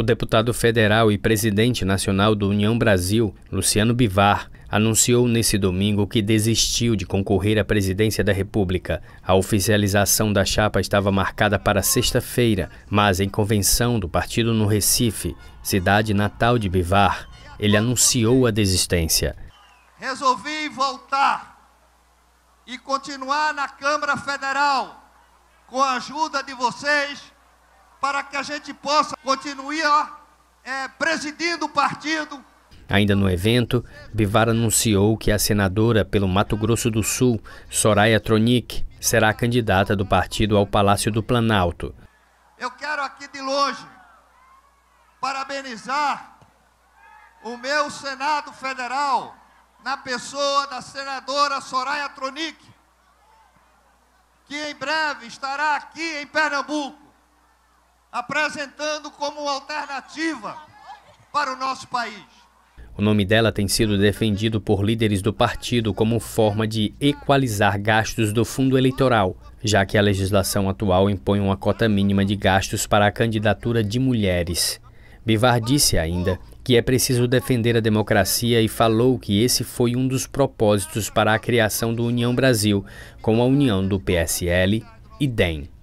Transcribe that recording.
O deputado federal e presidente nacional do União Brasil, Luciano Bivar, anunciou nesse domingo que desistiu de concorrer à presidência da República. A oficialização da chapa estava marcada para sexta-feira, mas em convenção do partido no Recife, cidade natal de Bivar, ele anunciou a desistência. Resolvi voltar e continuar na Câmara Federal com a ajuda de vocês para que a gente possa continuar é, presidindo o partido. Ainda no evento, Bivar anunciou que a senadora pelo Mato Grosso do Sul, Soraya Tronic, será a candidata do partido ao Palácio do Planalto. Eu quero aqui de longe parabenizar o meu Senado Federal na pessoa da senadora Soraya Tronic, que em breve estará aqui em Pernambuco apresentando como alternativa para o nosso país. O nome dela tem sido defendido por líderes do partido como forma de equalizar gastos do fundo eleitoral, já que a legislação atual impõe uma cota mínima de gastos para a candidatura de mulheres. Bivar disse ainda que é preciso defender a democracia e falou que esse foi um dos propósitos para a criação do União Brasil, com a união do PSL e DEM.